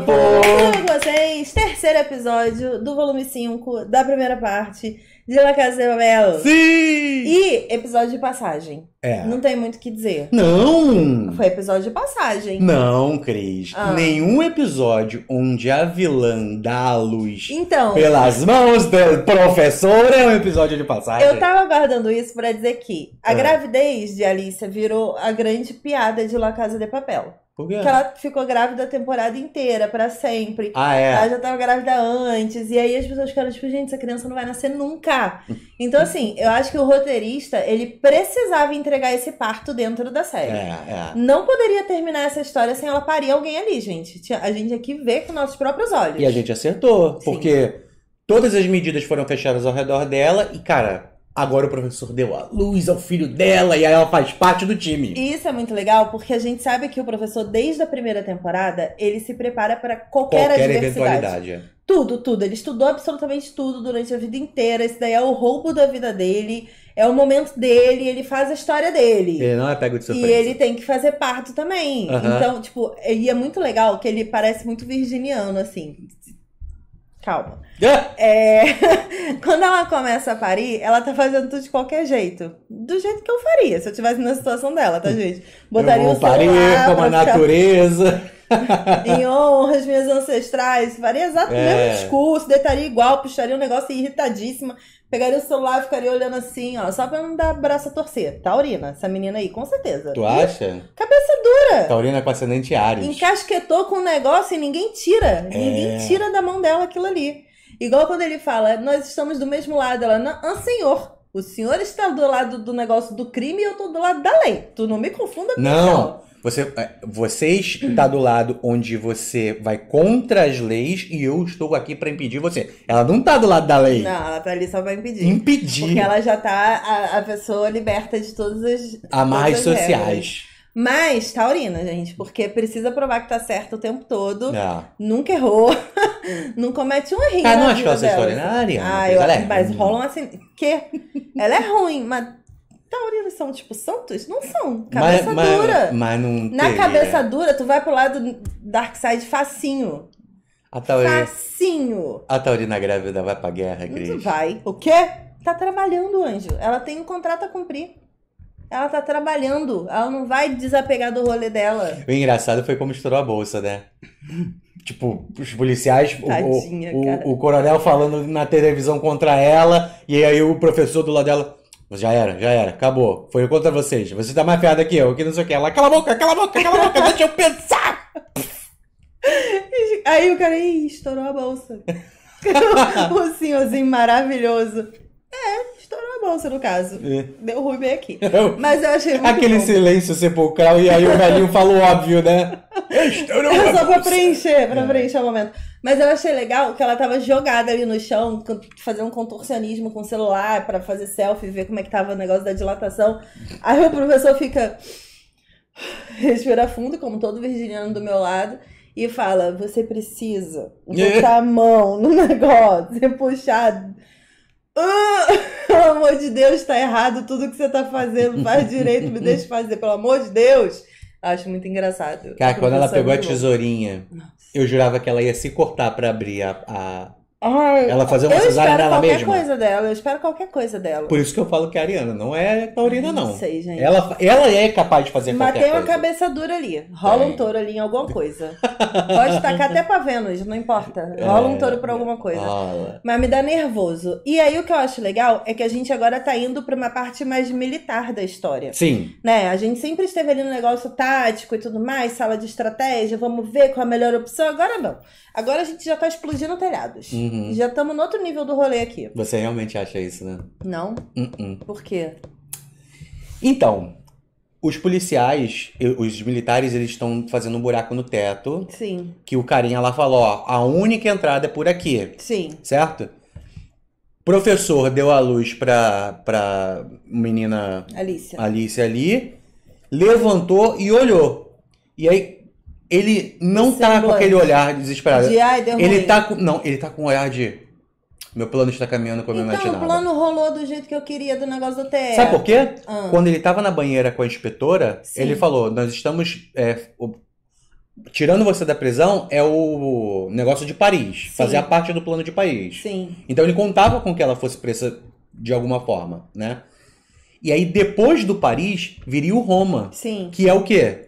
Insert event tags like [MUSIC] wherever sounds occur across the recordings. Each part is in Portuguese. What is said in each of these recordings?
meu com vocês? Terceiro episódio do volume 5 da primeira parte de La Casa de Papel. Sim! E episódio de passagem. É. Não tem muito o que dizer. Não! Foi episódio de passagem. Não, Cris. Ah. Nenhum episódio onde a vilã dá a luz então, pelas mãos do professor, é um episódio de passagem. Eu tava guardando isso para dizer que a ah. gravidez de Alicia virou a grande piada de La Casa de Papel. Por quê? Porque ela ficou grávida a temporada inteira, para sempre. Ah, é? Ela já tava grávida antes. E aí as pessoas ficaram tipo, gente, essa criança não vai nascer nunca. [LAUGHS] Então, assim, eu acho que o roteirista, ele precisava entregar esse parto dentro da série. É, é. Não poderia terminar essa história sem ela parir alguém ali, gente. A gente aqui vê com nossos próprios olhos. E a gente acertou, Sim. porque todas as medidas foram fechadas ao redor dela e, cara, Agora o professor deu a luz ao filho dela e aí ela faz parte do time. isso é muito legal porque a gente sabe que o professor, desde a primeira temporada, ele se prepara para qualquer, qualquer eventualidade. É. Tudo, tudo. Ele estudou absolutamente tudo durante a vida inteira. Esse daí é o roubo da vida dele. É o momento dele, ele faz a história dele. Ele não é pego de surpresa. E ele tem que fazer parto também. Uhum. Então, tipo, e é muito legal que ele parece muito virginiano, assim calma. É, [LAUGHS] quando ela começa a parir, ela tá fazendo tudo de qualquer jeito. Do jeito que eu faria, se eu estivesse na situação dela, tá, gente? Botaria eu vou o celular. como a natureza. [LAUGHS] em honra minhas ancestrais, faria exato é. o mesmo é. discurso, deitaria igual, puxaria um negócio irritadíssima pegaria o celular e ficaria olhando assim, ó, só pra não dar braço a torcer. Taurina, essa menina aí, com certeza. Tu acha? E cabeça dura. Taurina com ascendente Ares. Encasquetou com o um negócio e ninguém tira. É... Ninguém tira da mão dela aquilo ali. Igual quando ele fala, nós estamos do mesmo lado. Ela, não, ah, senhor. O senhor está do lado do negócio do crime e eu estou do lado da lei. Tu não me confunda com Não. Você, é, você está do lado onde você vai contra as leis e eu estou aqui para impedir você. Ela não está do lado da lei. Não, ela está ali só para impedir. Impedir. Porque ela já está a, a, pessoa liberta de todas as amarras sociais. Regras. Mas, taurina, gente, porque precisa provar que tá certo o tempo todo. Ah. Nunca errou. [LAUGHS] [LAUGHS] não comete um erro Ah, não né? é acho que ela seja extraordinária. Ah, eu acho, mas rola rolam assim. Que? Ela é ruim, mas taurinos são, tipo, santos? Não são. Cabeça mas, dura. Mas, mas não. Na teria. cabeça dura, tu vai pro lado Dark Side facinho. A taurina. Facinho. A taurina grávida vai pra guerra, Cris. Não vai. O quê? Tá trabalhando, anjo. Ela tem um contrato a cumprir. Ela tá trabalhando. Ela não vai desapegar do rolê dela. O engraçado foi como estourou a bolsa, né? Tipo, os policiais, Tadinha, o, o, o, coronel falando na televisão contra ela, e aí o professor do lado dela. Já era, já era, acabou. Foi contra vocês. Você tá mais fiada que eu, que não sei o que. Ela, cala a boca, cala a boca, cala a boca, [LAUGHS] deixa eu pensar! [LAUGHS] Aí o cara, Ih, estourou a bolsa. [LAUGHS] o senhorzinho maravilhoso. É, estourou a bolsa no caso. É. Deu ruim bem aqui. Eu... Mas eu achei muito Aquele bom. silêncio sepulcral, e aí o velhinho falou óbvio, né? É só pra preencher, pra é. preencher o momento. Mas eu achei legal que ela tava jogada ali no chão, fazendo um contorcionismo com o celular para fazer selfie, ver como é que tava o negócio da dilatação. Aí o professor fica. Respira fundo, como todo virginiano do meu lado, e fala: Você precisa botar a mão no [LAUGHS] negócio, ser é puxado. Ah, pelo amor de Deus, tá errado tudo que você tá fazendo, faz direito, me deixa fazer, pelo amor de Deus. Acho muito engraçado. Cara, quando ela pegou a tesourinha, Nossa. eu jurava que ela ia se cortar para abrir a, a, Ai, ah, ela fazer uma cesárea nela mesma. Eu espero qualquer coisa dela, eu espero qualquer coisa dela. Por isso que eu falo que é a Ariana não é taurina, não. Não sei, gente. Ela, ela é capaz de fazer Mas qualquer coisa. Mas tem uma cabeça dura ali. Rola é. um touro ali em alguma coisa. Pode tacar até pra Vênus, não importa. Rola é. um touro pra alguma coisa. Ah. Mas me dá nervoso. E aí o que eu acho legal é que a gente agora tá indo pra uma parte mais militar da história. Sim. Né? A gente sempre esteve ali no negócio tático e tudo mais, sala de estratégia, vamos ver qual é a melhor opção. Agora não. Agora a gente já tá explodindo telhados. Hum. Uhum. Já estamos no outro nível do rolê aqui. Você realmente acha isso, né? Não. Uh -uh. Por quê? Então, os policiais, os militares, eles estão fazendo um buraco no teto. Sim. Que o carinha lá falou, ó, a única entrada é por aqui. Sim. Certo? Professor deu a luz pra, pra menina... Alice. Alice ali, levantou e olhou. E aí, ele não tá é com aquele olhar desesperado. De, ai, deu ele ruim. tá com, não, ele tá com um olhar de meu plano está caminhando com a minha Então, o plano rolou do jeito que eu queria do negócio do TE. Sabe por quê? Ah. Quando ele tava na banheira com a inspetora, Sim. ele falou: "Nós estamos é, o... Tirando você da prisão é o negócio de Paris, fazer a parte do plano de Paris. Sim. Então ele contava com que ela fosse presa de alguma forma, né? E aí depois do Paris viria o Roma, Sim. que é o quê?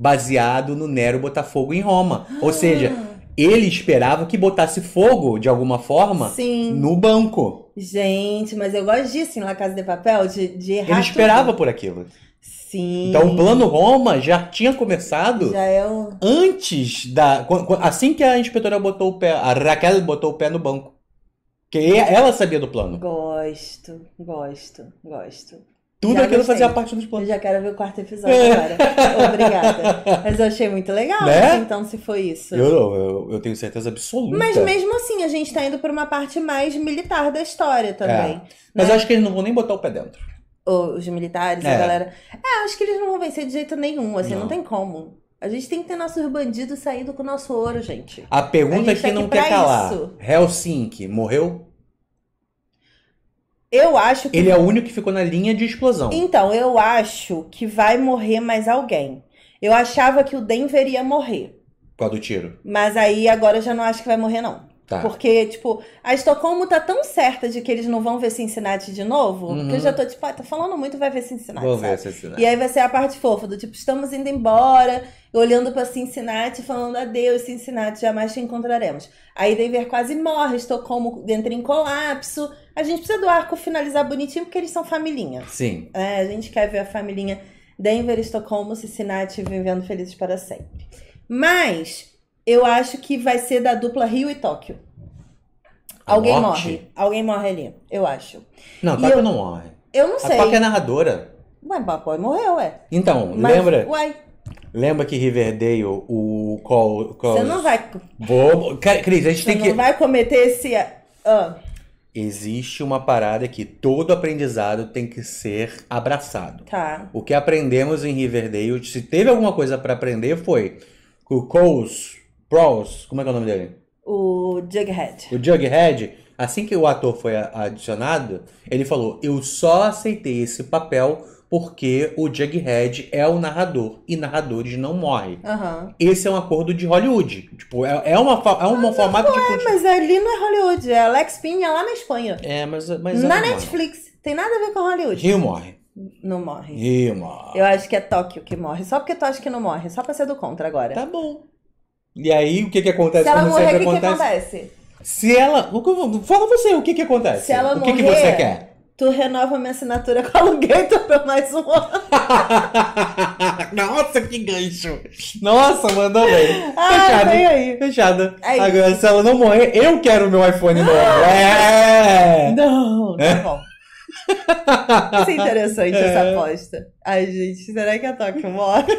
baseado no Nero Botafogo em Roma. Ah. Ou seja, ele esperava que botasse fogo, de alguma forma, Sim. no banco. Gente, mas eu gosto disso em La Casa de Papel, de, de errar Ele esperava tudo. por aquilo. Sim. Então o plano Roma já tinha começado já é antes da. Assim que a inspetora botou o pé, a Raquel botou o pé no banco. Que ela sabia do plano. Gosto, gosto, gosto. Tudo já aquilo fazia parte dos planos. Eu já quero ver o quarto episódio é. agora. Obrigada. Mas eu achei muito legal, né? Assim, então, se foi isso. Eu, eu, eu, tenho certeza absoluta. Mas mesmo assim, a gente tá indo pra uma parte mais militar da história também. É. Né? Mas eu acho que eles não vão nem botar o pé dentro. Os militares, é. a galera. É, acho que eles não vão vencer de jeito nenhum, assim, não, não tem como. A gente tem que ter nossos bandidos saindo com o nosso ouro, gente. A pergunta a é que tá não quer calar. Isso. Helsinki morreu? Eu acho que. Ele é o único que ficou na linha de explosão. Então, eu acho que vai morrer mais alguém. Eu achava que o Denver ia morrer. Por causa do tiro. Mas aí agora eu já não acho que vai morrer, não. Tá. Porque, tipo, a Estocolmo tá tão certa de que eles não vão ver Cincinnati de novo, uhum. que eu uhum. já tô, tipo, ah, tá falando muito, vai ver Cincinnati. Vou sabe? ver Cincinnati. E aí vai ser a parte fofa do tipo, estamos indo embora, olhando para Cincinnati, falando adeus, Cincinnati, jamais te encontraremos. Aí Denver quase morre, Estocolmo entra em colapso. A gente precisa do arco finalizar bonitinho, porque eles são familhinha. Sim. É, a gente quer ver a familhinha Denver, Estocolmo, Cincinnati vivendo felizes para sempre. Mas eu acho que vai ser da dupla Rio e Tóquio. A Alguém morte? morre. Alguém morre ali, eu acho. Não, Tóquio eu, não morre. Eu não sei. A Tóquio é narradora. Ué, papai morreu, ué. Então, Mas, lembra? Uai. Lembra que Riverdale, o qual. Call. Você não vai. Vou... Cris, a gente tem que. Você não vai cometer esse. Ah. Existe uma parada que todo aprendizado tem que ser abraçado. Tá. O que aprendemos em Riverdale, se teve alguma coisa para aprender, foi que o Coles Prowse, como é que é o nome dele? O Jughead. O Jughead, assim que o ator foi adicionado, ele falou: Eu só aceitei esse papel porque o Jughead é o narrador e narradores não morrem. Uhum. Esse é um acordo de Hollywood. Tipo, é, é, uma, é um ah, formato não, de. É, mas ali não é Hollywood, é Alex Pinha é lá na Espanha. É, mas. mas na Netflix. Morre. Tem nada a ver com Hollywood. Rio morre. Não morre. Rio morre. Eu acho que é Tóquio que morre. Só porque tu acha que não morre. Só pra ser do contra agora. Tá bom. E aí, o que que acontece? Se ela morrer, o que, que acontece? Se ela... Fala você, o que que acontece? Se ela o que morrer, que você quer? Tu renova minha assinatura com a Alugator [LAUGHS] pra mais um ano. [LAUGHS] Nossa, que gancho! Nossa, mandou bem. Ah, Fechado. Vem aí. Fechado. É Agora, se ela não morrer, eu quero o meu iPhone novo. [LAUGHS] é! Não, tá bom. [LAUGHS] Isso é interessante, é. essa aposta. Ai, gente, será que a Toque morre?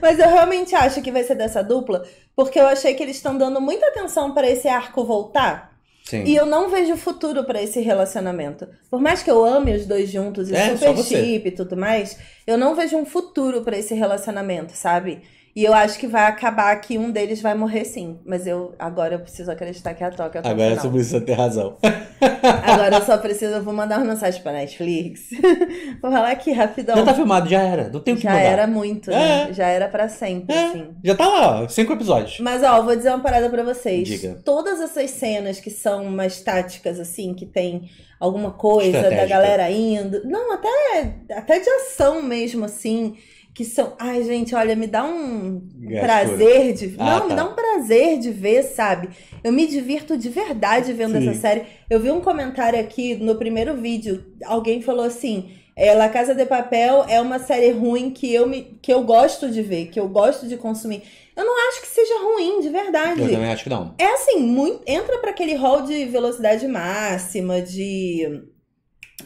Mas eu realmente acho que vai ser dessa dupla, porque eu achei que eles estão dando muita atenção para esse arco voltar. Sim. E eu não vejo futuro para esse relacionamento. Por mais que eu ame os dois juntos e é, super chip e tudo mais, eu não vejo um futuro para esse relacionamento, sabe? E eu acho que vai acabar que um deles vai morrer sim. Mas eu agora eu preciso acreditar que é a Toca. Tá agora você precisa ter razão. [LAUGHS] Agora eu só preciso, eu vou mandar uma mensagem pra Netflix. [LAUGHS] vou falar aqui rapidão. Já tá filmado, já era. Não tem o que já Já era muito, é. né? É. Já era pra sempre, é. assim. Já tá lá, cinco episódios. Mas ó, vou dizer uma parada pra vocês. Diga. Todas essas cenas que são umas táticas, assim, que tem alguma coisa da galera indo. Não, até, até de ação mesmo, assim que são. Ai, gente, olha, me dá um Gastura. prazer de. Ah, não, tá. me dá um prazer de ver, sabe? Eu me divirto de verdade vendo Sim. essa série. Eu vi um comentário aqui no primeiro vídeo, alguém falou assim. É, La Casa de Papel é uma série ruim que eu, me, que eu gosto de ver, que eu gosto de consumir. Eu não acho que seja ruim, de verdade. Eu também acho que não. É assim, muito, entra para aquele rol de velocidade máxima, de.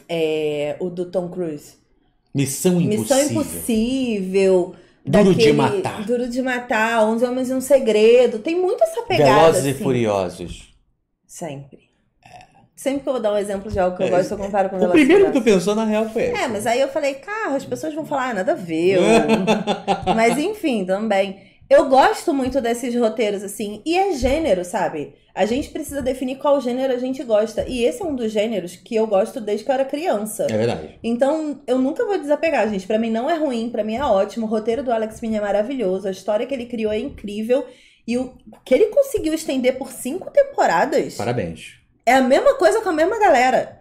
É, o do Tom Cruise. Missão Impossível. Missão Impossível. Duro daquele, de Matar. Duro de Matar, Onze Homens e um Segredo. Tem muito essa pegada. Velozes assim. e Furiosos. Sempre. Sempre que eu vou dar um exemplo de algo que eu é, gosto, eu comparo com é, o O primeiro que tu pensou, na real, foi esse. É, mas aí eu falei, carro, as pessoas vão falar, ah, nada a ver. [LAUGHS] mas enfim, também eu gosto muito desses roteiros, assim, e é gênero, sabe? A gente precisa definir qual gênero a gente gosta. E esse é um dos gêneros que eu gosto desde que eu era criança. É verdade. Então, eu nunca vou desapegar, gente. Para mim não é ruim, para mim é ótimo. O roteiro do Alex Mini é maravilhoso, a história que ele criou é incrível. E o que ele conseguiu estender por cinco temporadas. Parabéns. É a mesma coisa com a mesma galera.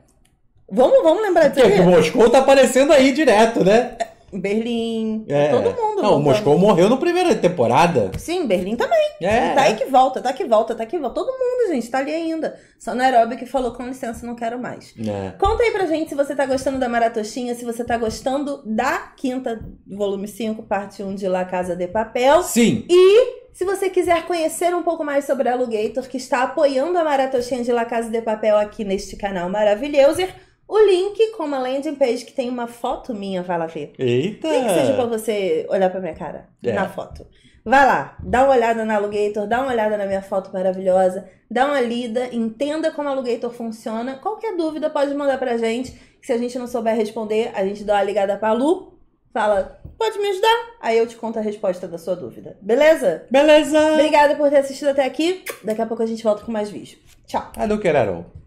Vamos, vamos lembrar disso. o Moscou tá aparecendo aí direto, né? Berlim, é. todo mundo. Não, o Moscou morreu na primeira temporada. Sim, Berlim também. É. E tá aí é. que volta, tá que volta, tá que volta. Todo mundo, gente, tá ali ainda. Só Nairobi que falou, com licença, não quero mais. É. Conta aí pra gente se você tá gostando da Maratoxinha, se você tá gostando da quinta, volume 5, parte 1 de La Casa de Papel. Sim. E se você quiser conhecer um pouco mais sobre a Alugator, que está apoiando a Maratoxinha de La Casa de Papel aqui neste canal maravilhoso o link com uma landing page que tem uma foto minha, vai lá ver. Eita! Nem que seja pra você olhar pra minha cara é. na foto. Vai lá, dá uma olhada na Alugator, dá uma olhada na minha foto maravilhosa, dá uma lida, entenda como a Alugator funciona. Qualquer dúvida pode mandar pra gente, que se a gente não souber responder, a gente dá uma ligada pra Lu, fala, pode me ajudar? Aí eu te conto a resposta da sua dúvida. Beleza? Beleza! Obrigada por ter assistido até aqui. Daqui a pouco a gente volta com mais vídeo. Tchau! Adu